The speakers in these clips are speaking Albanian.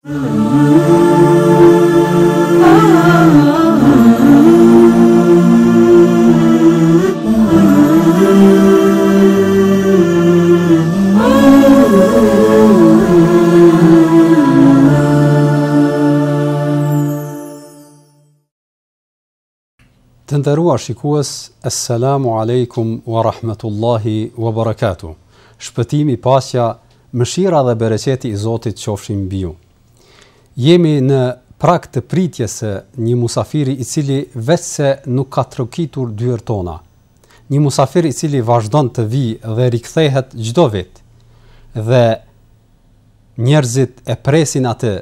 Të ndërua shikues, Assalamu alaikum wa rahmetullahi wa barakatuh. Shpëtimi pasja, mëshira dhe bereqeti i Zotit qofshin biu jemi në prak të pritjes së një musafiri i cili vetë se nuk ka trokitur dyert tona. Një musafir i cili vazhdon të vi dhe rikthehet çdo vit. Dhe njerëzit e presin atë.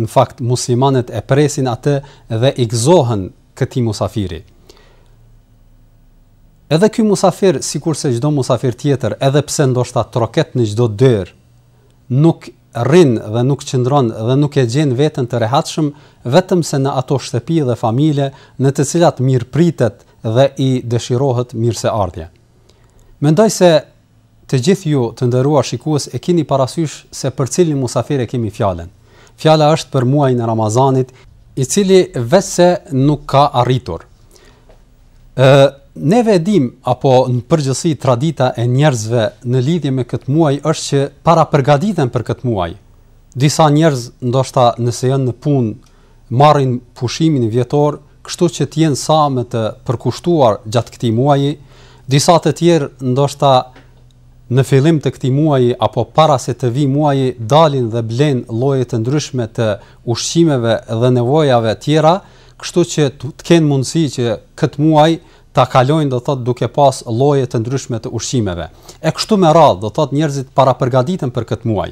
Në fakt muslimanët e presin atë dhe i gëzohen këtij musafiri. Edhe ky musafir, sikurse çdo musafir tjetër, edhe pse ndoshta troket në çdo dyer, nuk rrin dhe nuk qëndron dhe nuk e gjen veten të rehatshëm vetëm se në ato shtëpi dhe familje në të cilat mirë pritet dhe i dëshirohet mirëseardhje. Mendoj se të gjithë ju të nderuar shikues e keni parasysh se për cilin musafir e kemi fjalën. Fjala është për muajin e Ramazanit, i cili vetë nuk ka arritur. ë ne vedim apo në përgjithësi tradita e njerëzve në lidhje me këtë muaj është që para përgatiten për këtë muaj. Disa njerëz ndoshta nëse janë në punë marrin pushimin vjetor, kështu që të jenë sa më të përkushtuar gjatë këtij muaji. Disa të tjerë ndoshta në fillim të këtij muaji apo para se të vijë muaji dalin dhe blen lloje të ndryshme të ushqimeve dhe nevojave tjera, kështu që të kenë mundësi që këtë muaj ta kalojnë do thot duke pas lloje të ndryshme të ushqimeve. E kështu me radhë do thot njerëzit para përgatiten për këtë muaj.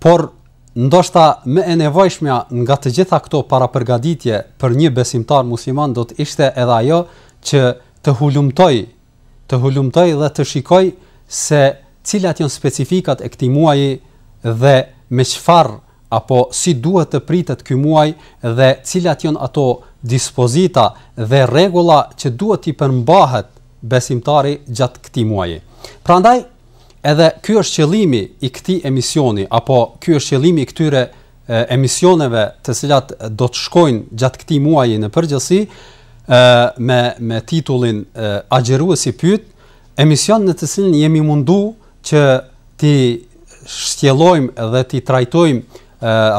Por ndoshta më e nevojshmja nga të gjitha këto para përgatitje për një besimtar musliman do të ishte edhe ajo që të hulumtoj, të hulumtoj dhe të shikoj se cilat janë specifikat e këtij muaji dhe me çfarë apo si duhet të pritet ky muaj dhe cilat janë ato dispozita dhe regula që duhet i përmbahet besimtari gjatë këti muaji. Pra ndaj, edhe kjo është qëlimi i këti emisioni, apo kjo është qëlimi i këtyre emisioneve të sëllat do të shkojnë gjatë këti muaji në përgjësi, me, me titullin Agjeru e si emision në të sëllin jemi mundu që ti shtjelojmë dhe ti trajtojmë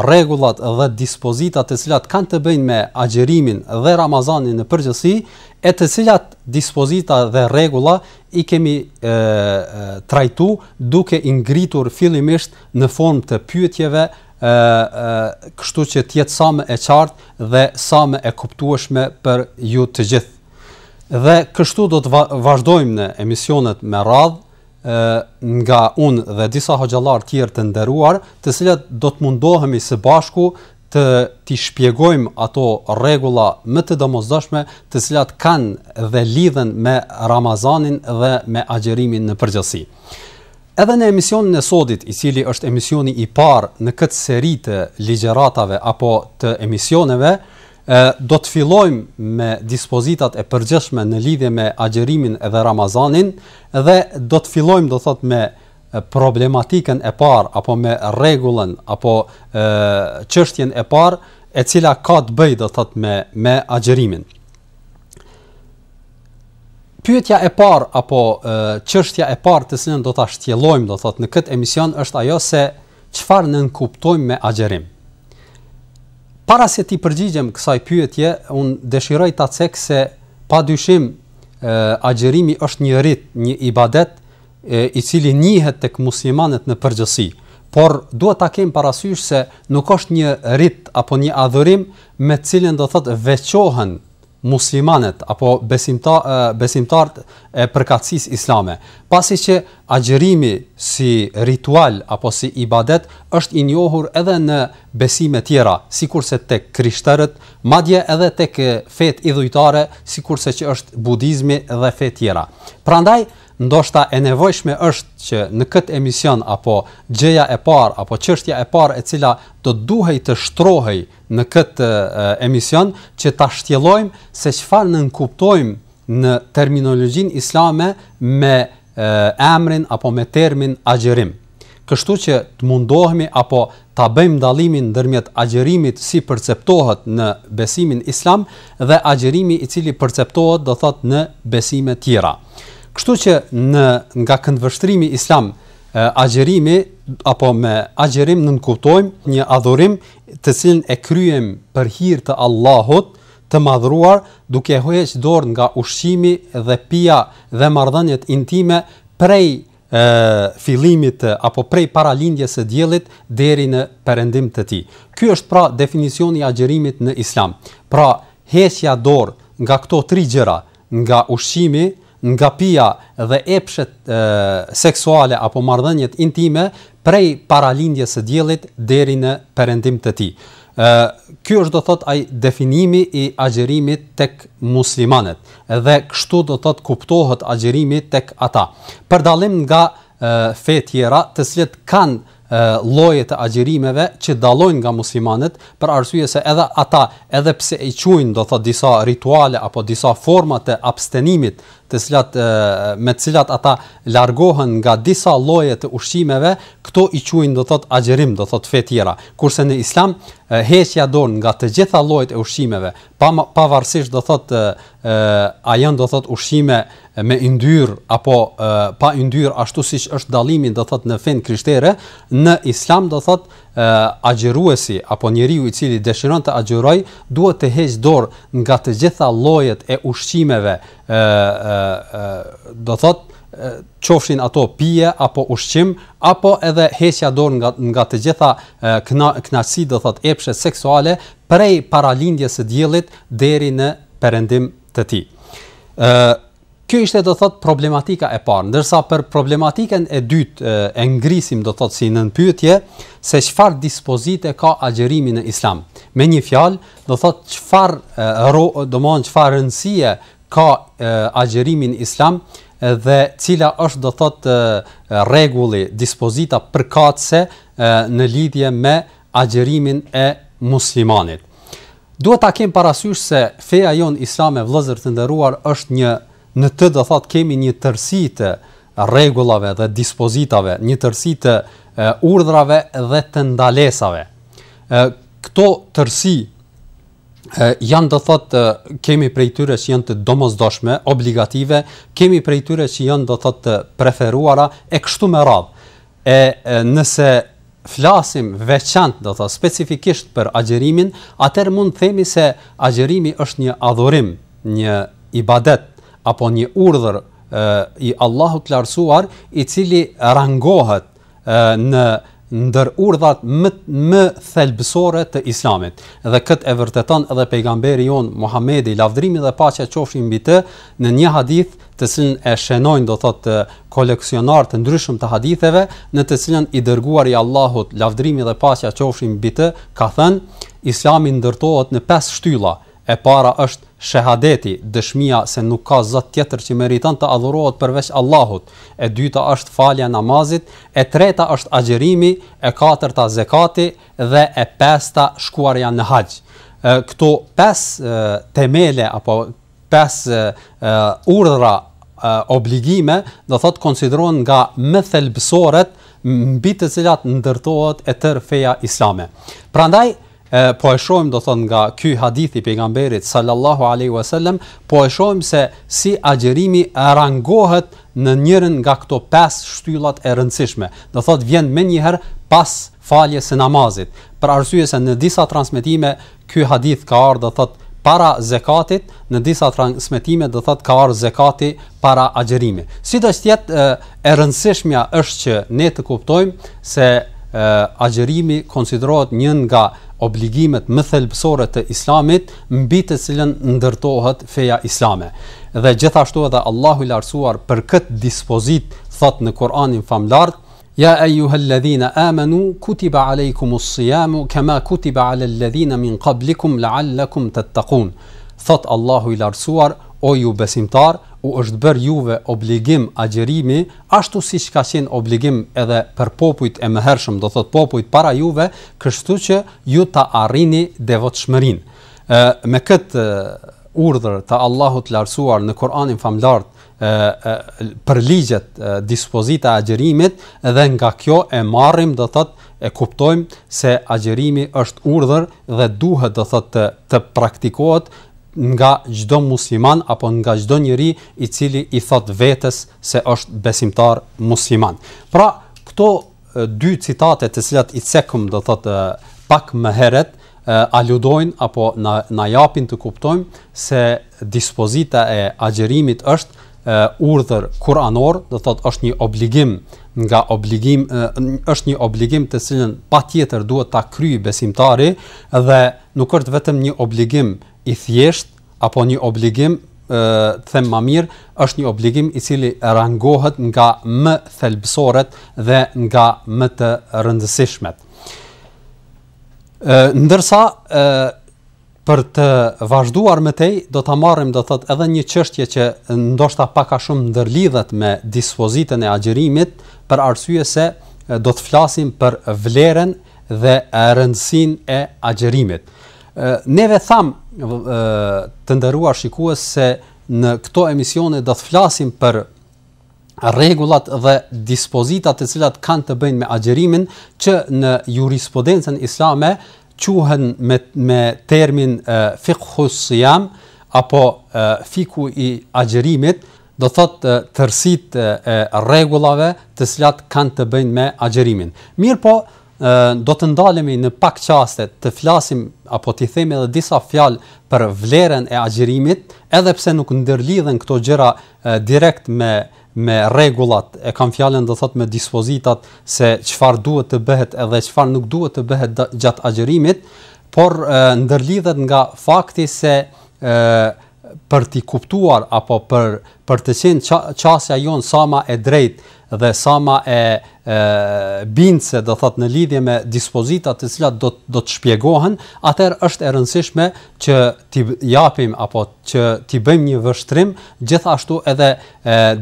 rregullat dhe dispozitat të cilat kanë të bëjnë me agjerimin dhe Ramazanin në përgjithësi, e të cilat dispozita dhe rregulla i kemi e, e, trajtu duke i ngritur fillimisht në formë të pyetjeve ë kështu që të jetë sa më e qartë dhe sa më e kuptueshme për ju të gjithë. Dhe kështu do të vazhdojmë në emisionet me radhë nga unë dhe disa hoxhallar tjerë të nderuar, të cilët do të mundohemi së bashku të ti shpjegojmë ato rregulla më të domosdoshme të cilat kanë dhe lidhen me Ramazanin dhe me agjerimin në përgjithësi. Edhe në emisionin e sodit, i cili është emisioni i parë në këtë seri të ligjëratave apo të emisioneve, do të fillojmë me dispozitat e përgjithshme në lidhje me agjerimin edhe Ramazanin dhe do të fillojmë do thotë me problematikën e parë apo me rregullën apo çështjen e parë e cila ka të bëjë do thotë me me agjerimin. Pyetja e parë apo çështja e parë të cilën do ta shtjellojmë do thotë në këtë emision është ajo se çfarë nënkuptojmë me agjerim. ë para se ti përgjigjem kësaj pyetje, unë dëshiroj ta cek se pa dyshim ë agjerimi është një rit, një ibadet e, i cili njihet tek muslimanët në përgjithësi. Por duhet ta kem parasysh se nuk është një rit apo një adhurim me cilin cilën do thotë veçohen muslimanët apo besimtar besimtarët e përkatësisë islame, pasi që agjërimi si ritual apo si ibadet është i njohur edhe në besime tjera, sikurse tek krishterët, madje edhe tek fetë idhujtare, sikurse që është budizmi dhe fetë tjera. Prandaj ndoshta e nevojshme është që në këtë emision apo gjëja e parë apo çështja e parë e cila do duhej të shtrohej në këtë emision që ta shtjellojmë se çfarë nënkuptojmë në terminologjin islame me emrin apo me termin agjerim. Kështu që të mundohemi apo ta bëjmë dallimin ndërmjet agjerimit si perceptohet në besimin islam dhe agjerimi i cili perceptohet do thot në besime tjera. Kështu që në nga këndvështrimi islam, agjerimi apo me agjerim në nënkuptojmë një adhurim të cilin e kryem për hir të Allahut të madhruar duke hojës dorë nga ushqimi dhe pia dhe mardhanjet intime prej e, filimit apo prej paralindjes e djelit deri në përendim të ti. Ky është pra definicioni agjerimit në islam. Pra, hesja dorë nga këto tri gjera, nga ushqimi, nga pia dhe epshet e, seksuale apo marrëdhëniet intime prej paralindjes së diellit deri në perëndim të tij. Ë ky është do thot ai definimi i agjerimit tek muslimanët dhe kështu do thot kuptohet agjerimi tek ata. Për dallim nga fe tjera të slet kanë lloje të agjerimeve që dallojnë nga muslimanët për arsye se edhe ata edhe pse i quajnë do thot disa rituale apo disa forma të abstenimit të cilat me të cilat ata largohen nga disa lloje të ushqimeve, këto i quajnë do thot agjerim, do thot fe tjera. Kurse në Islam heqja don nga të gjitha llojet e ushqimeve, pa pavarësisht do thot a janë do thot ushqime me yndyr apo pa yndyr ashtu siç është dallimi do thot në fen kristere, në Islam do thot agjëruesi apo njeriu i cili dëshiron të agjëroj duhet të heqë dorë nga të gjitha llojet e ushqimeve ë do thotë qofshin ato pije apo ushqim apo edhe heqja dorë nga nga të gjitha kna, do thotë epshe seksuale prej paralindjes së diellit deri në perëndim të tij ë Kjo ishte do thot problematika e parë, ndërsa për problematiken e dytë e ngrisim do thot si nën pyetje se qëfar dispozite ka agjerimi në Islam. Me një fjalë, do thot qëfar do mund çfarë rëndësie ka agjerimi në Islam dhe cila është do thot rregulli, dispozita përkatëse në lidhje me agjerimin e muslimanit. Duhet ta kem parasysh se feja jon islame vëllezër të nderuar është një në të do thot kemi një tërsi të regullave dhe dispozitave, një tërsi të urdrave dhe të ndalesave. Këto tërsi janë do thot kemi prej tyre që janë të domozdoshme, obligative, kemi prej tyre që janë do thot të preferuara e kështu me radhë. E nëse flasim veçant do thot specifikisht për agjerimin, atëherë mund të themi se agjerimi është një adhurim, një ibadet, apo një urdhër i Allahut të lartësuar i cili rangohet në ndër urdhat më më thelbësore të Islamit. Dhe këtë e vërteton edhe pejgamberi jon Muhamedi, lavdrimi dhe paqja qofshin mbi të në një hadith të cilin e shënojnë do thotë koleksionar të ndryshëm të haditheve, në të cilën i dërguari i Allahut, lavdrimi dhe paqja qofshin mbi të, ka thënë, Islami ndërtohet në pesë shtylla. E para është shahadeti, dëshmia se nuk ka zot tjetër që meriton të adhurohet përveç Allahut, e dyta është falja namazit, e treta është agjërimi, e katërta zakati dhe e pesta shkuarja në hax. Këto pesë temele, apo pesë urdhra obligime do thot konsiderohen nga më thelbësoret mbi të cilat ndërtohet e tërë feja islame. Prandaj e, po e shohim do thon nga ky hadith i pejgamberit sallallahu alaihi wasallam po e shohim se si agjerimi rangohet në njërin nga këto pesë shtyllat e rëndësishme do thot vjen më një herë pas faljes së namazit për arsye se në disa transmetime ky hadith ka ardhur do thot para zakatit në disa transmetime do thot ka ardhur zakati para agjerimit sidoqjet e, e rëndësishmja është që ne të kuptojmë se agjerimi konsiderohet një nga obligimet më thelbësore të islamit mbi të cilën ndërtohet feja islame. Dhe gjithashtu edhe Allahu i larsuar për këtë dispozit thot në Kur'anin famlart Ja e juhe amanu, kutiba alejkum us sijamu, kema kutiba ale min qablikum, laallakum të të takun. Thot Allahu i larsuar, o ju besimtar, u është bërë juve obligim agjerimi, ashtu si që ka qenë obligim edhe për popujt e mëhershëm, do thot popujt para juve, kështu që ju ta arini devot shmërin. Me këtë urdhër të Allahut larsuar në Koranin famlartë, e për ligjet dispozita agjerimit dhe nga kjo e marrim do thot e kuptojmë se agjerimi është urdhër dhe duhet do thot të, të praktikohet nga gjdo musliman apo nga gjdo njëri i cili i thot vetës se është besimtar musliman. Pra, këto dy citate të cilat i cekëm do thot pak më heret, aludojnë apo na, na japin të kuptojmë se dispozita e agjerimit është urdhër kuranor, do thot është një obligim nga obligim është një obligim të cilën patjetër duhet ta kryej besimtari dhe nuk është vetëm një obligim i thjesht apo një obligim të them më mirë është një obligim i cili rangohet nga më thelbësoret dhe nga më të rëndësishmet. ë ndërsa ë për të vazhduar më tej do ta marrim do thotë edhe një çështje që ndoshta pak a shumë ndërlidhet me dispozitën e agjërimit për arsye se do të flasim për vlerën dhe rëndësinë e agjërimit. ë neve tham të ndëruar shikues se në këto emisione do të flasim për rregullat dhe dispozitat të cilat kanë të bëjnë me agjerimin që në jurisprudencën islame quhen me me termin fiqhu siyam apo fiku i agjerimit do thotë tërësit e rregullave të cilat kanë të bëjnë me agjerimin mirë po do të ndalemi në pak qaste të flasim apo të themi edhe disa fjalë për vlerën e agjërimit, edhe pse nuk ndërlidhen këto gjëra direkt me me rregullat e kam fjalën do thot me dispozitat se çfarë duhet të bëhet edhe çfarë nuk duhet të bëhet gjatë agjërimit, por ndërlidhet nga fakti se për t'i kuptuar apo për për të qenë çasja qa, jon sa më e drejtë dhe sa më e, e bindse do thot në lidhje me dispozita të cilat do do të shpjegohen, atëherë është e rëndësishme që t'i japim apo që t'i bëjmë një vështrim gjithashtu edhe e,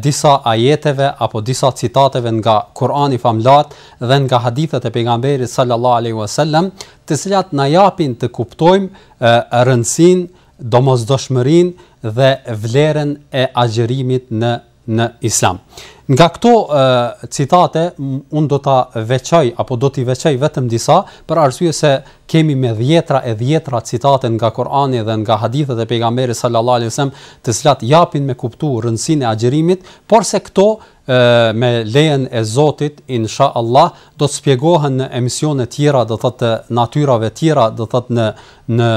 disa ajeteve apo disa citateve nga Kurani famlat dhe nga hadithet e pejgamberit sallallahu alaihi wasallam, të cilat na japin të kuptojmë rëndësin domosdoshmërinë dhe vlerën e agjërimit në në Islam. Nga këto citate un do ta veçoj apo do ti veçoj vetëm disa për arsye se kemi me dhjetra e dhjetra citate nga Kurani dhe nga hadithet e pejgamberit sallallahu alajhi wasallam të cilat japin me kuptuar rëndësinë e agjërimit, por se këto e me lejen e Zotit inshallah do të shpjegohen në emisione tjera do thotë natyrave të tjera do thotë në në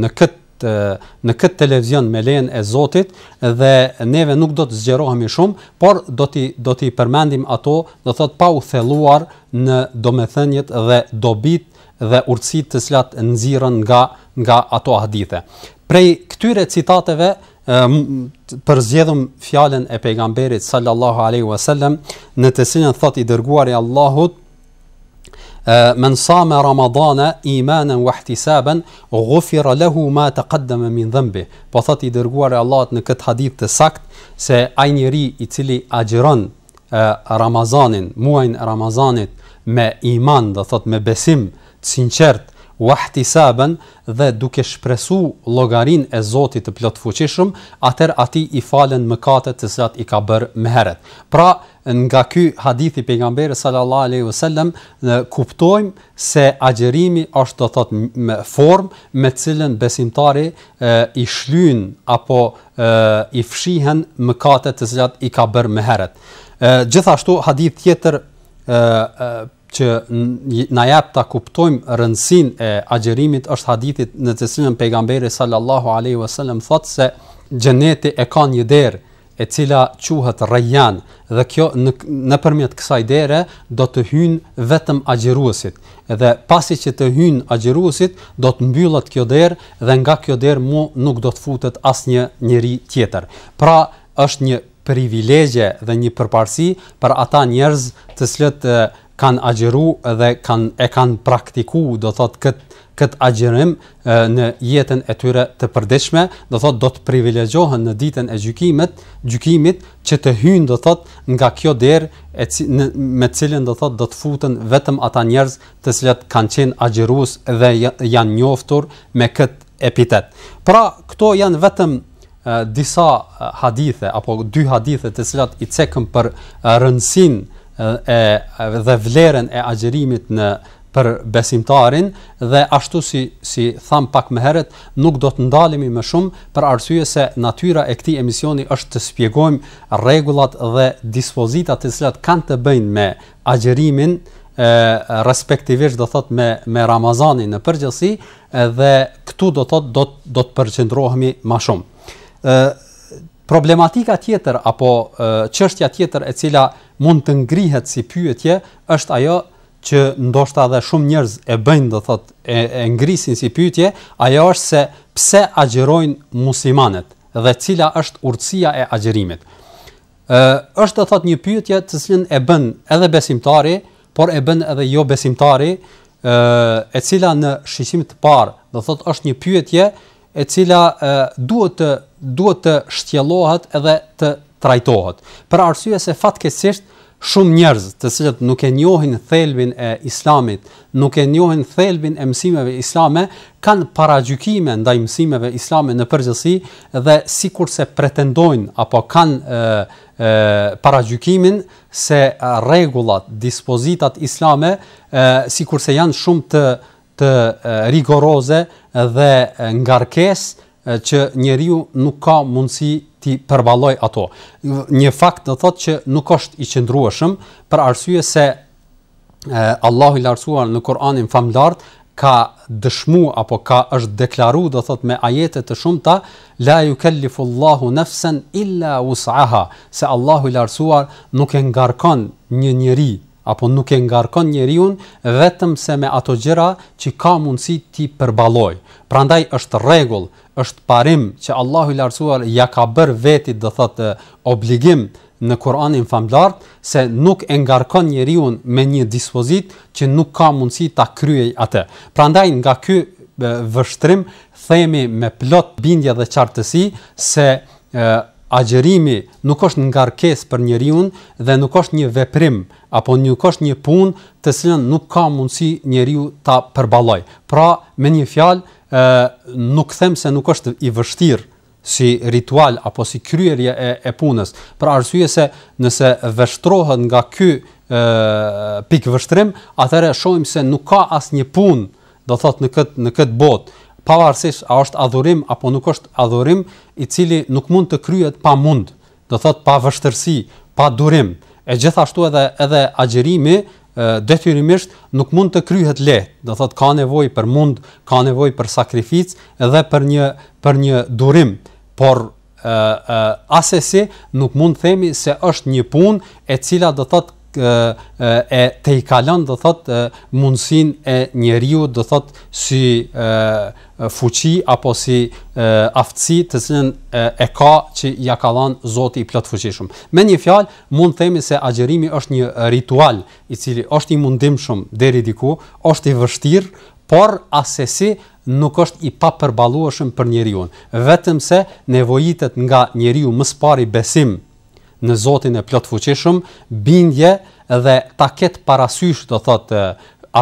në këtë këtë në këtë televizion me lejen e Zotit dhe neve nuk do të zgjerohemi shumë, por do ti do ti përmendim ato, do thot pa u thelluar në domethënjet dhe dobit dhe urtësitë të cilat nxirren nga nga ato hadithe. Prej këtyre citateve për zgjedhëm fjalën e pejgamberit sallallahu alaihi wasallam në të cilën thot i dërguari Allahut men sa Ramadana imanen wa ihtisaban ghufira lahu ma taqaddama min dhanbi po thati dërguar e Allahut në këtë hadith të sakt se ai njeri i cili agjiron uh, Ramazanin muajin e Ramazanit me iman do thot me besim të sinqert wahtisaban dhe duke shpresu llogarinë e Zotit të plotfuqishëm, atër ati i falen mëkatet të cilat i ka bërë më herët. Pra, nga ky hadith i pejgamberit sallallahu alaihi wasallam, kuptojmë se agjerimi është do të thotë në formë me të cilën besimtari e, i shlyn apo e, i fshihen mëkatet të cilat i ka bërë më herët. Gjithashtu hadith tjetër që na jap ta kuptojm rëndsinë e agjerimit është hadithit në të cilën pejgamberi sallallahu alaihi wasallam thotë se xheneti e ka një derë e cila quhet Rayyan dhe kjo në nëpërmjet kësaj dere do të hyjnë vetëm agjëruesit dhe pasi që të hyjnë agjëruesit do të mbyllet kjo derë dhe nga kjo derë mu nuk do të futet asnjë njeri tjetër. Pra është një privilegje dhe një përparësi për ata njerëz të cilët kanë agjëru dhe kanë e kanë praktiku, do thot kët kët agjërim në jetën e tyre të përditshme, do thot do të privilegjohen në ditën e gjykimit, gjykimit që të hyjnë do thot nga kjo derë e me cilën do thot do të futen vetëm ata njerëz të cilët kanë qenë agjërus dhe janë njoftur me kët epitet. Pra, këto janë vetëm disa hadithe apo dy hadithe të cilat i cekëm për rëndësinë e dhe vlerën e agjerimit në për besimtarin dhe ashtu si si tham pak më herët nuk do të ndalemi më shumë për arsye se natyra e këtij emisioni është të shpjegojmë rregullat dhe dispozitat të cilat kanë të bëjnë me agjerimin e respektivisht do thot me me Ramazanin në përgjithësi dhe këtu do thot do do të përqendrohemi më shumë. ë problematika tjetër apo çështja tjetër e cila mund të ngrihet si pyetje është ajo që ndoshta edhe shumë njerëz e bëjnë do thotë e, e ngrisin si pyetje ajo është se pse agjerojnë muslimanët dhe cila është urtësia e agjerimit. ë është do thotë një pyetje të cilën e bën edhe besimtari, por e bën edhe jo besimtari ë e cila në shqisim të parë do thotë është një pyetje e cila e, duhet të duhet të shtjellohet edhe të trajtohet. Për arsye se fatkeqësisht shumë njerëz të cilët nuk e njohin thelbin e Islamit, nuk e njohin thelbin e mësimeve islame, kanë paragjykime ndaj mësimeve islame në përgjithësi dhe sikurse pretendojnë apo kanë ë ë paragjykimin se rregullat, dispozitat islame ë sikurse janë shumë të të rigoroze dhe ngarkesë që njeriu nuk ka mundësi ti përballoj ato. Një fakt do thotë që nuk është i qëndrueshëm për arsye se Allahu i lartësuar në Kur'anin famlart ka dëshmu apo ka është deklaru do thot me ajete të shumta la yukallifullahu nafsan illa wus'aha se Allahu i larsuar nuk e ngarkon një njeri apo nuk e ngarkon njeriu vetëm se me ato gjëra që ka mundësi ti përballoj Prandaj është rregull, është parim që Allahu i Lartësuar ja ka bër vetit do thotë obligim në Kur'anin famlar se nuk e ngarkon njeriu me një dispozit që nuk ka mundësi ta kryej atë. Prandaj nga ky vështrim themi me plot bindje dhe qartësi se e, agjerimi nuk është ngarkesë për njeriu dhe nuk është një veprim apo nuk është një punë të cilën nuk ka mundësi njeriu ta përballoj. Pra me një fjalë ë nuk them se nuk është i vështirë si ritual apo si kryerje e e punës, për arsye se nëse veshtrohet nga ky ë pikë vështrim, atëherë shohim se nuk ka asnjë punë, do thot në kët në kët botë pavarësisht a është adhurim apo nuk është adhurim, i cili nuk mund të kryhet pa mund, do thot pa vështërsi, pa durim. E gjithashtu edhe edhe agjerimi detyrimisht nuk mund të kryhet le, Do thot ka nevojë për mund, ka nevojë për sakrificë edhe për një për një durim, por ë asesi nuk mund themi se është një punë e cila do thot e te i kalon do thot mundsin e njeriu do thot si e, fuqi apo si e, aftësi të cilën e, e ka që ja ka dhënë Zoti i plot fuqishëm. Me një fjalë mund të themi se agjërimi është një ritual i cili është i mundimshëm deri diku, është i vështirë, por asesi nuk është i pa për njeriun, vetëm se nevojitet nga njeriu më pari besim në Zotin e plot fuqishëm, bindje dhe ta ket parasysh do thot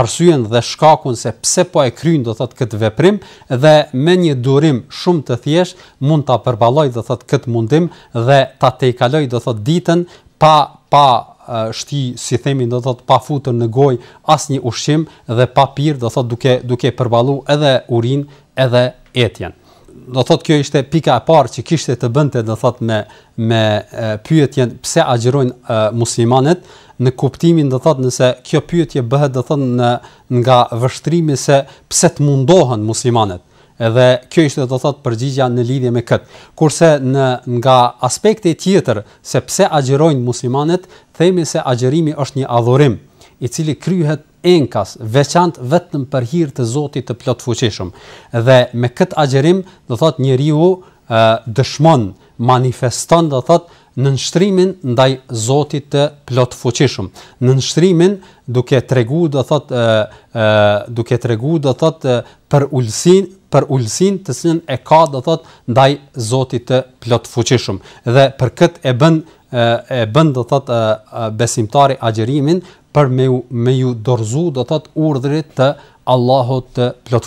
arsyen dhe shkakun se pse po e kryjnë do thot këtë veprim dhe me një durim shumë të thjesht mund ta përballoj do thot këtë mundim dhe ta tejkaloj do thot ditën pa pa shti si themi do thot pa futur në gojë asnjë ushqim dhe pa pirë do thot duke duke përballu edhe urinë edhe etjen do thotë kjo ishte pika e parë që kishte të bënte do thotë me me pyetjen pse agjërojnë muslimanët në kuptimin do thotë nëse kjo pyetje bëhet do thotë në nga vështrimi se pse të mundohen muslimanët edhe kjo ishte do thotë përgjigja në lidhje me kët kurse në nga aspekti tjetër se pse agjërojnë muslimanët themi se agjërimi është një adhurim i cili kryhet enkas, veçant vetëm për hir të Zotit të plot fuqishëm. Dhe me kët agjerim, do thot njeriu uh, dëshmon, manifeston do thot në nënshtrimin ndaj Zotit të plot fuqishëm. Në nënshtrimin duke tregu do thot uh, uh, duke tregu do thot për ulsin, për ulsin të sinën e ka do thot ndaj Zotit të plot dhe për kët e bën e bën do thot besimtari agjerimin për me ju, me ju dorzu do thot urdhrit të Allahut të plot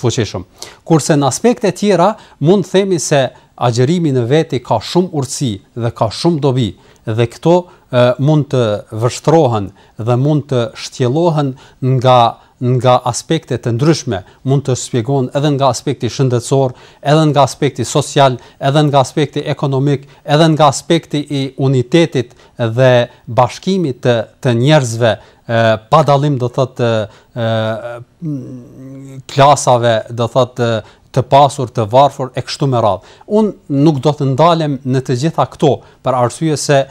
Kurse në aspekte tjera mund të themi se agjerimi në veti ka shumë urësi dhe ka shumë dobi dhe këto e, mund të vështrohen dhe mund të shtjelohen nga nga aspekte të ndryshme mund të shpjegon edhe nga aspekti shëndetësor, edhe nga aspekti social, edhe nga aspekti ekonomik, edhe nga aspekti i unitetit dhe bashkimit të, të njerëzve e, pa dalim do thotë klasave do thotë të pasur, të varfur e kështu me radhë. Unë nuk do të ndalem në të gjitha këto për arsye se e,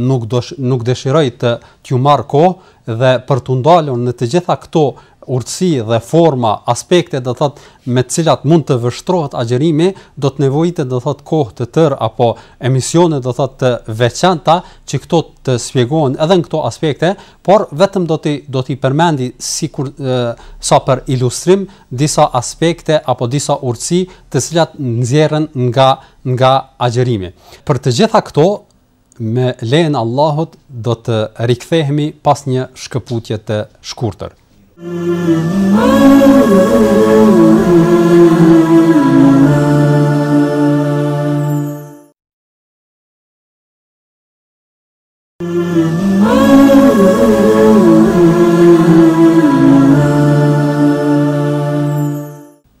nuk do nuk dëshiroj të t'ju marr kohë dhe për të ndalur në të gjitha këto urtësi dhe forma, aspekte do thot me të cilat mund të vështrohet agjerimi, do të nevojitet do thot kohë të tërë apo emisione do thot të veçanta që këto të shpjegojnë edhe në këto aspekte, por vetëm do ti do ti përmendi sikur sa për ilustrim disa aspekte apo disa urtësi të cilat nxjerrën nga nga agjerimi. Për të gjitha këto me lehen Allahut do të rikthehemi pas një shkëputje të shkurtër. Të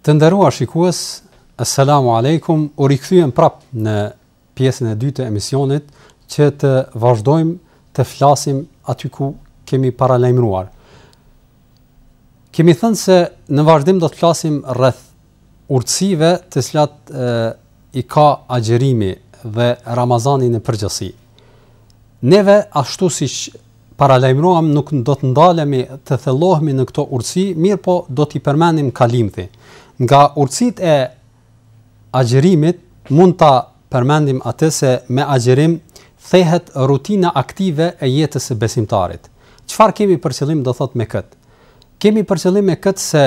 ndërrua shikues, assalamu alaikum, u rikëthujem prap në pjesën e dy të emisionit që të vazhdojmë të flasim aty ku kemi paralajmruar. Kemi thënë se në vazhdim do të flasim rreth urtësive të cilat i ka agjerimi dhe Ramazani në përgjithësi. Neve ashtu siç paralajmëruam nuk do të ndalemi të thellohemi në këto urtësi, mirë po do t'i përmendim kalimthi. Nga urtësitë e agjerimit mund ta përmendim atë se me agjerim thehet rutina aktive e jetës së besimtarit. Çfarë kemi për qëllim do thot me kët? kemi për qëllim këtë se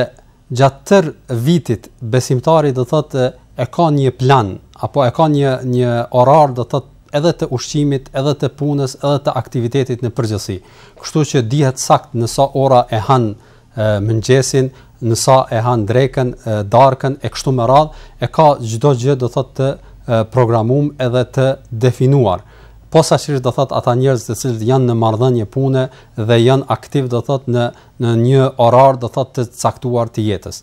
gjatë tër vitit besimtari do thotë e ka një plan apo e ka një një orar do thotë edhe të ushqimit, edhe të punës, edhe të aktivitetit në përgjithësi. Kështu që dihet saktë në sa ora e han mëngjesin, në sa e han drekën, darkën e kështu me radh, e ka çdo gjë do thotë të programuar edhe të definuar posaçërisht do thot ata njerëz të cilët janë në marrëdhënie pune dhe janë aktiv do thot në në një orar do thot të caktuar të jetës.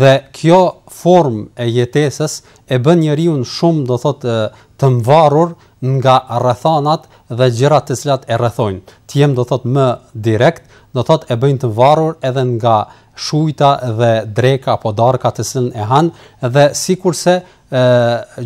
Dhe kjo formë e jetesës e bën njeriu shumë do thot të mvarur nga rrethonat dhe gjërat të cilat e rrethojnë. Tiem do thot më direkt, do thot e bëjnë të varur edhe nga shujta dhe dreka apo darka të cilën e han dhe sikurse ë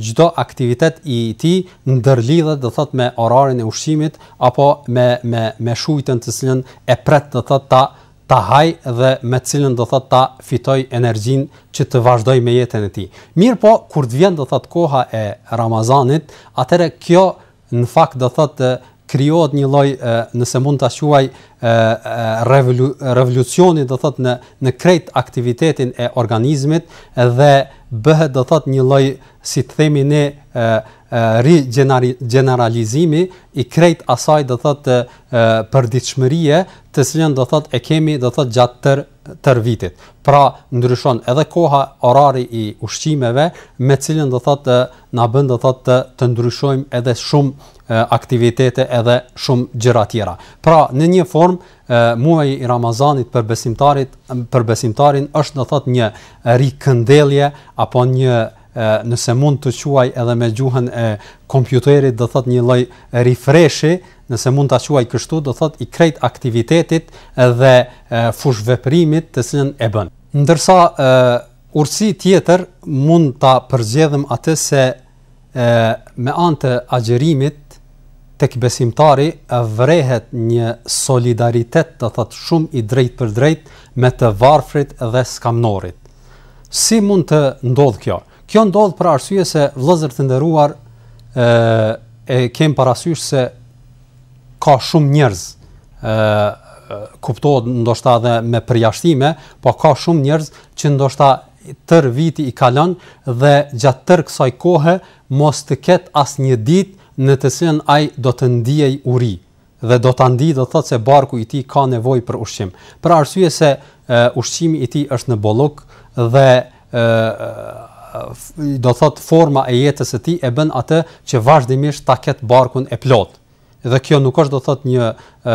çdo aktivitet i tij ndërlidhet do thot me orarin e ushqimit apo me me me shujtën të cilën e pret do thot ta ta haj dhe me cilën do thot ta fitoj energjin që të vazhdoj me jetën e ti. Mirë po, kur të vjen do thot koha e Ramazanit, atëre kjo në fakt do thot të, krijohet një lloj nëse mund ta quaj revolu, revolucioni do thot në në krejt aktivitetin e organizmit dhe bëhet do thot një lloj si të themi ne rigeneralizimi i krejt asaj do thot përditshmërie të cilën do thot e kemi do thot gjatë tërë tër vitit. Pra ndryshon edhe koha, orari i ushqimeve, me cilën do thotë na bën do thotë të, të ndryshojmë edhe shumë aktivitete edhe shumë gjëra tjera. Pra në një formë muaji i Ramazanit për besimtarit për besimtarin është do thotë një rikëndelje apo një nëse mund të quaj edhe me gjuhën e kompjuterit do thotë një lloj refreshi nëse mund ta quaj kështu, do thot i krejt aktivitetit dhe fush veprimit të cilën e bën. Ndërsa e, ursi tjetër mund ta përzgjedhim atë se e, me anë të agjërimit tek besimtari vrehet një solidaritet të thot shumë i drejtë për drejt me të varfrit dhe skamnorit. Si mund të ndodh kjo? Kjo ndodh për arsye se vëllezër të nderuar ë e kem parasysh se ka shumë njerëz ë kuptohet ndoshta edhe me përjashtime, po ka shumë njerëz që ndoshta tër viti i kalon dhe gjatë tër kësaj kohe mos të ket as një ditë në të cilën ai do të ndiej uri dhe do ta ndi do thotë se barku i tij ka nevojë për ushqim. Për arsye se e, ushqimi i tij është në bollok dhe do do thot forma e jetës së tij e bën atë që vazhdimisht ta ket barkun e plot dhe kjo nuk është do të thotë një e,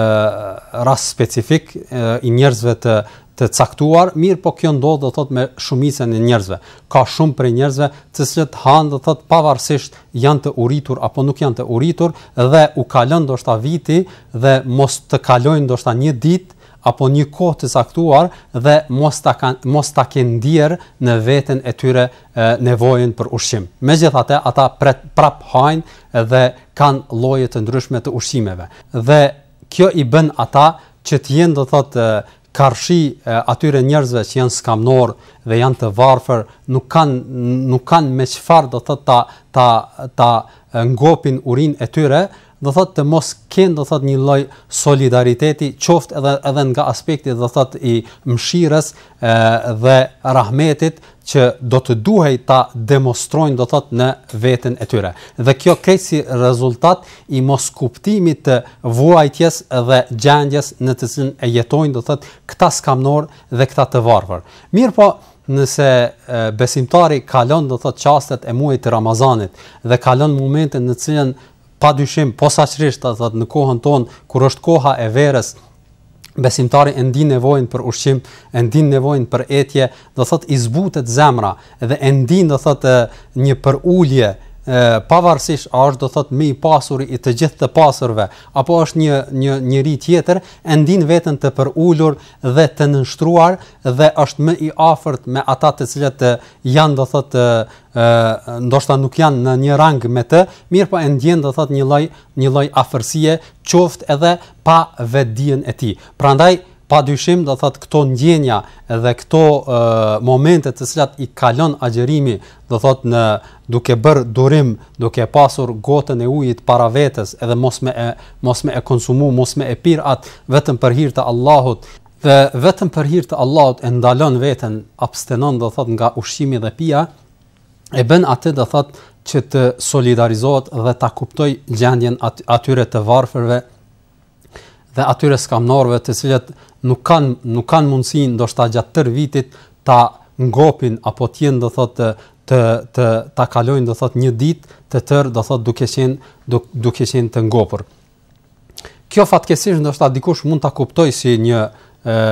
rast specifik e, i njerëzve të të caktuar, mirë po kjo ndodh do thot me shumicën e njerëzve. Ka shumë prej njerëzve të cilët han do thot pavarësisht janë të uritur apo nuk janë të uritur dhe u ka lënë ndoshta viti dhe mos të kalojnë ndoshta një ditë apo një kohë të saktuar dhe mos ta kan, mos ta kenë ndier në veten e tyre nevojën për ushqim. Megjithatë, ata prap prap hajnë dhe kanë lloje të ndryshme të ushqimeve. Dhe kjo i bën ata që të jenë do të thotë karshi atyre njerëzve që janë skamnor dhe janë të varfër, nuk kanë nuk kanë me çfarë do të thotë ta ta ta ngopin urinë e tyre, do thotë të mos kin do thotë një lloj solidariteti qoftë edhe edhe nga aspekti do thotë i mshirës dhe rahmetit që do të duhej ta demonstrojnë do thotë në veten e tyre. Dhe kjo ka si rezultat i mos kuptimit të vuajtjes dhe gjendjes në të cilën e jetojnë do thotë këta skamnor dhe këta të varfër. Mirpo nëse besimtari kalon do thot, thotë çastet e muajit Ramazanit dhe kalon momentin në cilën pa dyshim, po qërisht, të thëtë në kohën tonë, kur është koha e verës, besimtari e ndin nevojnë për ushqim, e ndin nevojnë për etje, dhe thëtë izbutet zemra, dhe e ndin, dhe thëtë, një për ullje, pavarësisht a është do thot më i pasur i të gjithë të pasurve apo është një një njëri tjetër e ndin veten të përulur dhe të nënshtruar dhe është më i afërt me ata të cilët janë do thot e, ndoshta nuk janë në një rang me të mirë po e ndjen do thot një lloj një lloj afërsie qoftë edhe pa vetdijen e tij prandaj pa dyshim do thot këto ndjenja dhe këto uh, momente të cilat i kalon agjerimi do thot në duke bër durim, duke pasur gotën e ujit para vetes edhe mos me e, mos me e konsumu, mos me e pir at vetëm për hir të Allahut dhe vetëm për hir të Allahut e ndalon veten, abstenon do thot nga ushqimi dhe pija e bën atë do thot që të solidarizohet dhe ta kuptoj gjendjen atyre të varfërve dhe atyre skamnorve të cilët nuk kanë nuk kanë mundësi ndoshta gjatë tër vitit ta ngopin apo të jenë do thotë të të të ta kalojnë do thotë një ditë të tër do thotë duke qenë duke qenë të ngopur. Kjo fatkesish ndoshta dikush mund ta kuptoj si një ë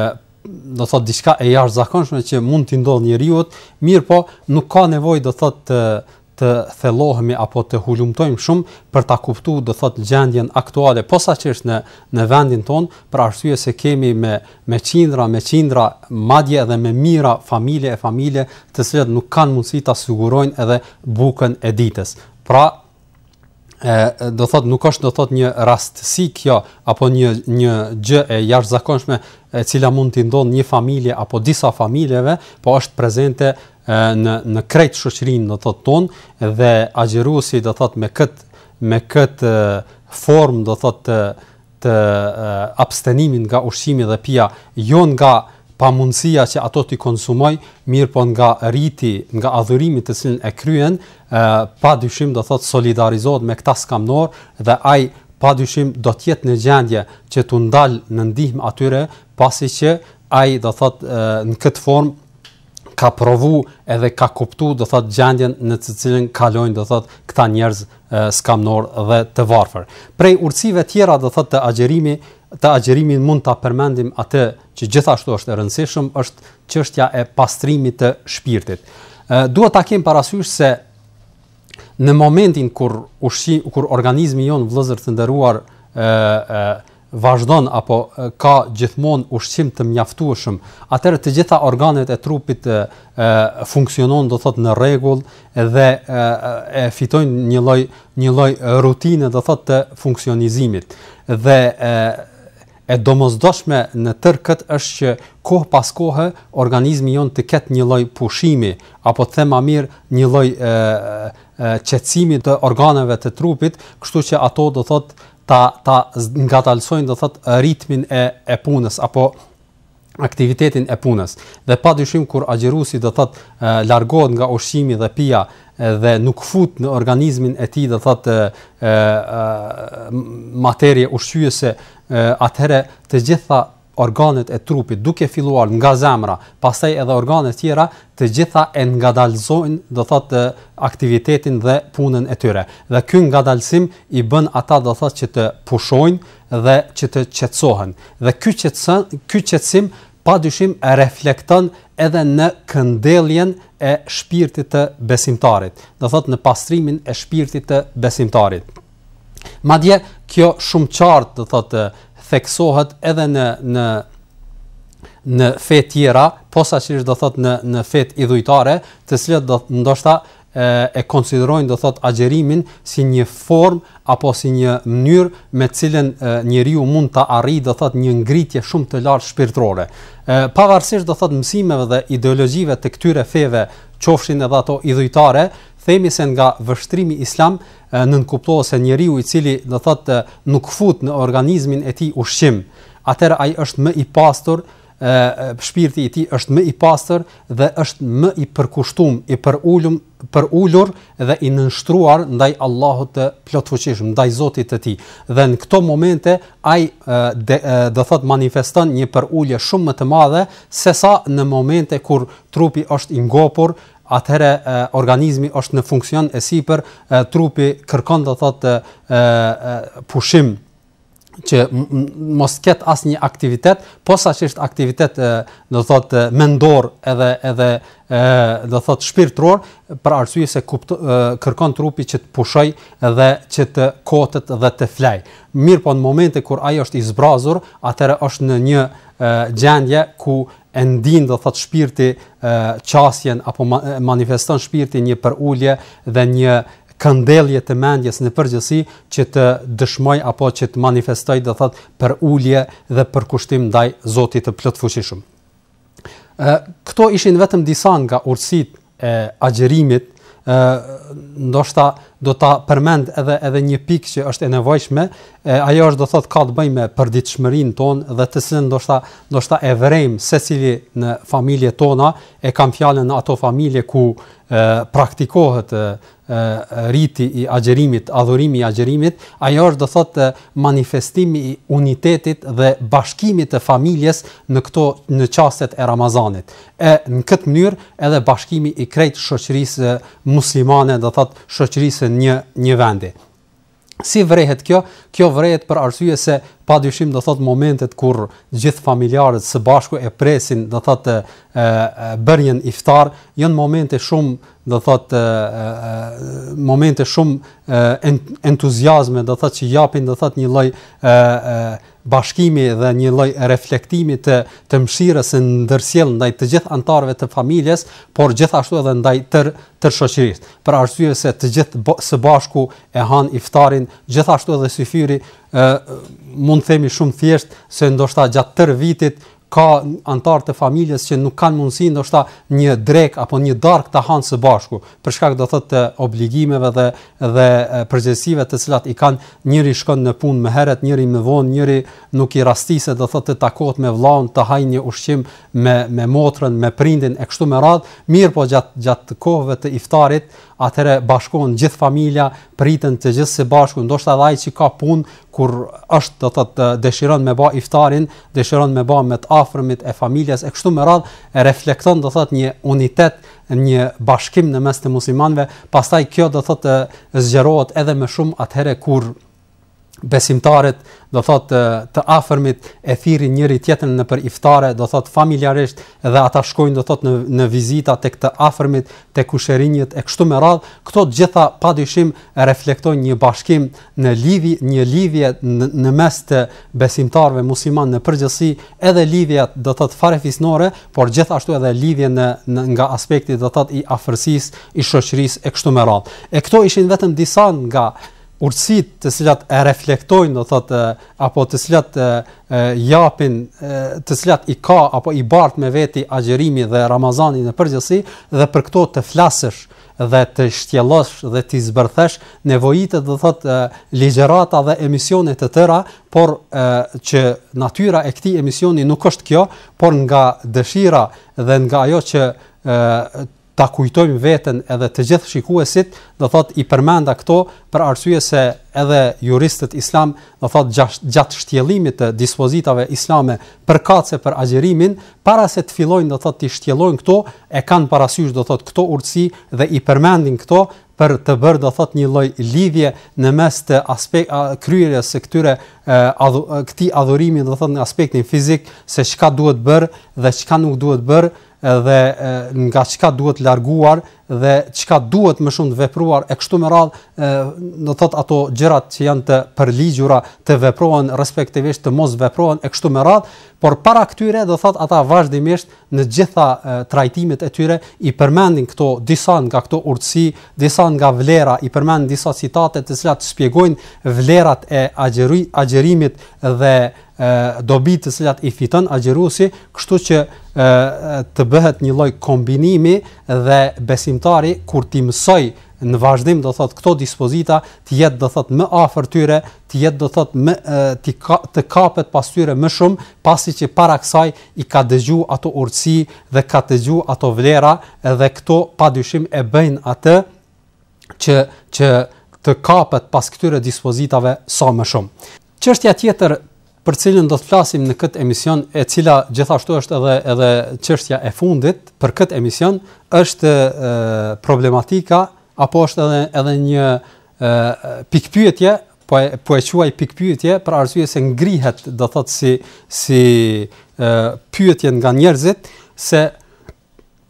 do thotë diçka e jashtëzakonshme që mund t'i ndodhë njerëzit, mirë po nuk ka nevojë do thotë të të thellohemi apo të hulumtojmë shumë për ta kuptuar do thotë gjendjen aktuale posaçërisht në në vendin ton, për arsye se kemi me me qindra, me qindra madje edhe me mira familje e familje të cilat nuk kanë mundësi ta sigurojnë edhe bukën e ditës. Pra, do thot nuk është do thot një rastësi kjo apo një një gjë e jashtëzakonshme e cila mund të ndonë një familje apo disa familjeve, po është prezente e, në në krejt shoqërinë do thot ton dhe agjëruesi do thot me kët me kët formë do thot të, të abstenimin nga ushqimi dhe pija jo nga e, pa mundësia që ato të konsumoj, mirë po nga rriti, nga adhurimi të cilin e kryen, pa dyshim do thot solidarizohet me këta skamnor dhe ai pa dyshim do të jetë në gjendje që të ndalë në ndihmë atyre, pasi që ai do thot në këtë formë ka provu edhe ka kuptu do thot gjendjen në të cilën kalojnë do thot këta njerëz skamnor dhe të varfër. Prej urtësive tjera do thot të agjerimi të agjerimin mund të apërmendim atë që gjithashtu është e rëndësishëm, është qështja e pastrimit të shpirtit. Duhet të kemë parasysh se në momentin kur, ushqim, kur organizmi jonë vlëzër të ndëruar e, e, vazhdon apo ka gjithmon ushqim të mjaftuashëm, atërë të gjitha organet e trupit e, e, funksionon do thot në regull dhe e, e fitojnë një loj, një loj rutine do thot të funksionizimit. Dhe e, e domosdoshme në tërë këtë është që kohë pas kohë organizmi jonë të ketë një loj pushimi, apo të thema mirë një loj e, qecimi të organeve të trupit, kështu që ato do thotë ta, ta nga talsojnë do thotë ritmin e, e punës, apo aktivitetin e punës. Dhe pa dyshim kur agjerusi do thotë largohet nga ushqimi dhe pia, dhe nuk fut në organizmin e tij do thotë materie ushqyese atëherë të gjitha organet e trupit duke filluar nga zemra, pastaj edhe organet tjera, të gjitha e ngadalzojnë, do thot, aktivitetin dhe punën e tyre. Dhe ky ngadalësim i bën ata do thot që të pushojnë dhe që të qetësohen. Dhe ky qetësim, ky qetësim padyshim e reflekton edhe në këndelljen e shpirtit të besimtarit, do thot në pastrimin e shpirtit të besimtarit. Madje kjo shumë qartë do thotë theksohet edhe në në në fe tjera, posaçërisht do thotë në në fe idhujtare, të cilat do ndoshta e, e konsiderojnë do thotë agjerimin si një formë apo si një mënyrë me të cilën njeriu mund të arrijë do thotë një ngritje shumë të lartë shpirtërore. Pavarësisht do thotë mësimeve dhe ideologjive të këtyre feve, qofshin edhe ato idhujtare, themi se nga vështrimi islam nënkuptohet se njeriu i cili do thotë nuk fut në organizmin e tij ushqim, atëherë ai është më i pastër, shpirti i tij është më i pastër dhe është më i përkushtuar, i përulur, për ulur dhe i nënshtruar ndaj Allahut të plotfuqishëm, ndaj Zotit të tij. Dhe në këto momente ai do thotë manifeston një përulje shumë më të madhe sesa në momente kur trupi është i ngopur, atëherë organizmi është në funksion e sipër, trupi kërkon të thotë pushim që mos ket asnjë aktivitet, është aktivitet do thotë mendor edhe edhe do thotë shpirtëror, për arsye se kupto, kërkon trupi që të pushoj dhe që të kotet dhe të flaj. Mirë, po në momente kur ai është i zbrazur, atëra është në një gjendje ku e ndin do thot shpirti çasjen qasjen apo ma, manifeston shpirti një përulje dhe një këndelje të mendjes në përgjësi që të dëshmoj apo që të manifestoj dhe thot për ullje dhe për kushtim daj zotit të plët fushishum. Këto ishin vetëm disa nga ursit e agjerimit, ndoshta do ta përmend edhe edhe një pikë që është e nevojshme, e, ajo është do thotë ka të bëjë me përditshmërinë tonë dhe të se ndoshta ndoshta e vrejm secili në familjet tona e kam fjalën në ato familje ku e, praktikohet e, e, riti i agjerimit, adhurimi i agjerimit, ajo është do thotë manifestimi i unitetit dhe bashkimit të familjes në këto në çastet e Ramazanit. E në këtë mënyrë edhe bashkimi i krejt shoqërisë muslimane, do thotë shoqërisë një një vendi. Si vrehet kjo? Kjo vrehet për arsye se pa dyshim do thot momentet kur gjithë familjarët së bashku e presin do thot e, e, bërjen iftar janë momente shumë do thot e, e, momente shumë entuziazme do thot që japin do thot një lloj bashkimi dhe një lloj reflektimi të të mshirës së ndërsjell ndaj të gjithë anëtarëve të familjes, por gjithashtu edhe ndaj tër të shoqërisë. Për arsye se të gjithë së bashku e han iftarin, gjithashtu edhe syfyri mund të themi shumë thjesht se ndoshta gjatë tër vitit ka antar të familjes që nuk kanë mundësi ndoshta një drek apo një darkë ta hanë së bashku për shkak do thotë të obligimeve dhe dhe përgjegjësive të cilat i kanë njëri shkon në punë më herët, njëri më vonë, njëri nuk i rastise do thotë të takohet me vllahun, të hajë një ushqim me me motrën, me prindin e kështu me radh, mirë po gjat gjat kohëve të iftarit atëre bashkohen gjithë familja, priten të gjithë së bashku, ndoshta ai që ka punë, kur është do të thotë dëshiron me bë iftarin, dëshiron me bë me të afërmit e familjes e kështu me radh, e reflekton do të thotë një unitet, një bashkim në mes të muslimanëve, pastaj kjo do të thotë zgjerohet edhe më shumë atëherë kur besimtarët do thot të afërmit e thirrin njëri tjetrin në për iftare, do thot familjarisht dhe ata shkojnë do thot në në vizita tek të afërmit, tek kushërinjët e kështu me radh. Kto të gjitha padyshim reflektojnë një bashkim në lidhje, një lidhje në, në mes të besimtarëve musliman në përgjithësi, edhe lidhja do thot farefisnore, por gjithashtu edhe lidhje në, në nga aspekti do thot i afërsisë, i shoqërisë e kështu me radh. E këto ishin vetëm disa nga urtësit të cilat e reflektojnë do thotë apo të cilat e, e, japin e, të cilat i ka apo i bart me veti agjërimi dhe Ramazani në përgjithësi dhe për këto të flasësh dhe të shtjellosh dhe të zbërthesh nevojitet do thotë ligjërata dhe emisione të tëra por e, që natyra e këtij emisioni nuk është kjo por nga dëshira dhe nga ajo që ta kujtojmë veten edhe të gjithë shikuesit, do thot i përmenda këto për arsye se edhe juristët islam, do thot gjatë shtjellimit të dispozitave islame për kace për agjerimin, para se të fillojnë do thot të shtjellojnë këto, e kanë parasysh do thot këto urtësi dhe i përmendin këto për të bërë do thot një lloj lidhje në mes të aspekt kryerjes së këtyre adhu, këtij adhurimi do thot në aspektin fizik se çka duhet bër dhe çka nuk duhet bër edhe nga çka duhet larguar dhe çka duhet më shumë të vepruar e kështu me radh do thot ato gjërat që janë të përligjura të veprohen respektivisht të mos veprohen e kështu me radh por para këtyre do thot ata vazhdimisht në gjitha trajtimet e tyre i përmendin këto disa nga këto urtësi disa nga vlera i përmendin disa citate të cilat shpjegojnë vlerat e agjerimit dhe dobit të cilat i fiton agjerusi kështu që e, të bëhet një lloj kombinimi dhe besim besimtari kur ti mësoj në vazhdim do thotë këto dispozita të jetë do thotë më afër tyre, të jetë do thotë më të ka, të kapet pas tyre më shumë, pasi që para kësaj i ka dëgju ato urtësi dhe ka dëgju ato vlera dhe këto padyshim e bëjnë atë që që të kapet pas këtyre dispozitave sa më shumë. Çështja tjetër për cilën do të flasim në këtë emision, e cila gjithashtu është edhe edhe çështja e fundit për këtë emision, është e, problematika apo është edhe edhe një pikpyetje, po e, po e quaj pikpyetje për arsye se ngrihet, do thotë si si pyetje nga njerëzit se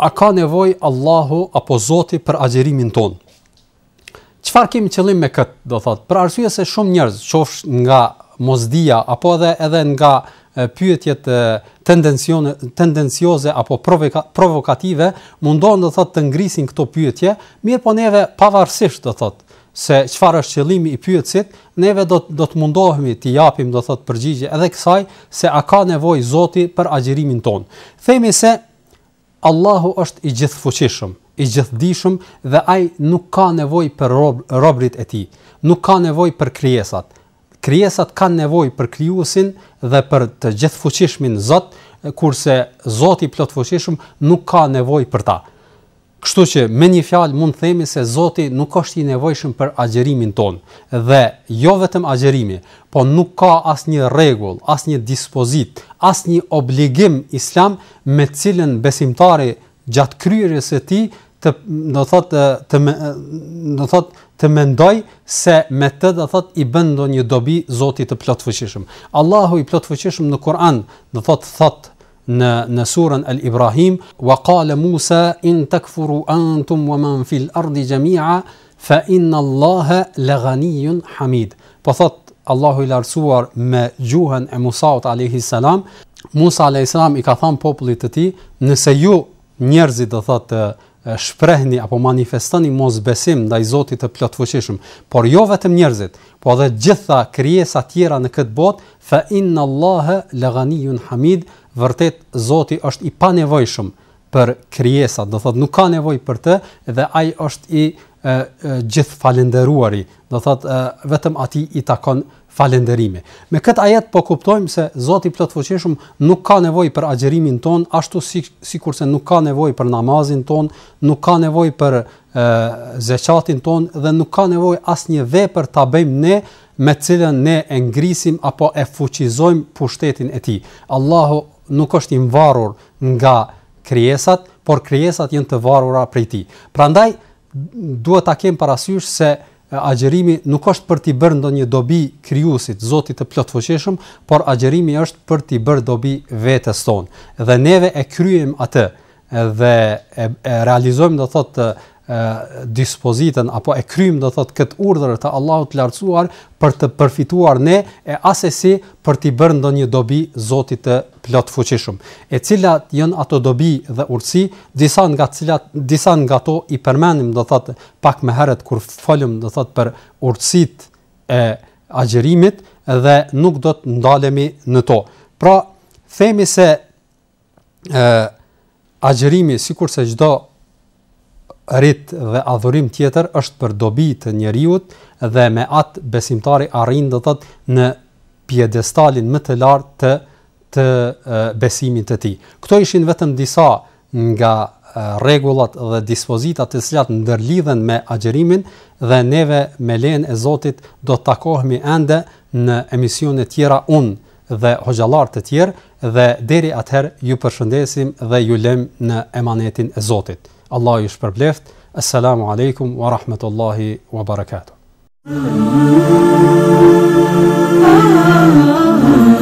a ka nevojë Allahu apo Zoti për agjerimin tonë. Çfarë kemi qëllim me këtë, do thotë? Për arsye se shumë njerëz, qofsh nga mosdia apo edhe edhe nga pyetjet tendencione tendencioze apo provoka, provokative mundon do thot të ngrisin këto pyetje mirë po neve pavarësisht do thot se çfarë është qëllimi i pyetësit neve do do të mundohemi të japim do thot përgjigje edhe kësaj se a ka nevojë Zoti për agjërimin ton themi se Allahu është i gjithfuqishëm i gjithdijshëm dhe ai nuk ka nevojë për rob, robrit e tij nuk ka nevojë për krijesat krijesat kanë nevojë për krijuesin dhe për të gjithfuqishmin Zot, kurse Zoti plotfuqishëm nuk ka nevojë për ta. Kështu që me një fjalë mund të themi se Zoti nuk është i nevojshëm për agjerimin ton dhe jo vetëm agjerimi, po nuk ka asnjë rregull, asnjë dispozit, asnjë obligim islam me cilën besimtari gjatë kryerjes së tij të do thot të do thot të mendoj se me të do thot i bën ndonjë dobi Zotit të plotfuqishëm. Allahu i plotfuqishëm në Kur'an do thot thot në në surën Al Ibrahim wa qala Musa in takfuru antum wa fil ardi jami'a fa inna Allaha la hamid. Po thot Allahu i lartësuar me gjuhën e Musaut alayhi salam, Musa alayhi salam i ka thënë popullit të tij, nëse ju njerëzit do thotë shprehni apo manifestoni mos besim ndaj Zotit të plotfuqishëm, por jo vetëm njerëzit, po edhe gjitha krijesa tjera në këtë botë, fa inna Allaha laganiyun hamid, vërtet Zoti është i panevojshëm për krijesa, do thotë nuk ka nevojë për të dhe ai është i gjithë falenderuari, do thot e, vetëm ati i takon falenderimi. Me këtë ajet po kuptojmë se Zoti i Plotfuqishëm nuk ka nevojë për agjerimin ton, ashtu si sikurse nuk ka nevojë për namazin ton, nuk ka nevojë për zeqatin ton dhe nuk ka nevojë asnjë vepër ta bëjmë ne me cilën ne e ngrisim apo e fuqizojmë pushtetin e tij. Allahu nuk është i varur nga krijesat, por krijesat janë të varura prej tij. Prandaj duhet ta kem parasysh se agjerimi nuk është për t'i bërë ndonjë dobi krijuesit, Zotit të plotfuqishëm, por agjerimi është për t'i bërë dobi vetes tonë. Dhe neve e kryejm atë dhe e, e realizojm do thotë dispozitën apo e kryjm do thot kët urdhër të Allahut të lartësuar për të përfituar ne e asesi për të bërë ndonjë dobi Zotit të plot fuqishëm e cilat janë ato dobi dhe urtësi disa nga të cilat disa nga ato i përmendim do thot pak më herët kur folëm do thot për urtësit e agjerimit dhe nuk do të ndalemi në to. Pra themi se e, agjerimi sikur se çdo rit dhe adhurim tjetër është për dobi të njeriut dhe me atë besimtari arrin të në pjedestalin më të lartë të të besimit të tij. Kto ishin vetëm disa nga rregullat dhe dispozitat të cilat ndërlidhen me agjerimin dhe neve me lehen e Zotit do të takohemi ende në emisione të tjera un dhe hoxhallar të tjerë dhe deri atëherë ju përshëndesim dhe ju lëm në emanetin e Zotit. Allah ju shpërbleft. Assalamu alaikum wa rahmatullahi wa barakatuh. Ah, ah, ah.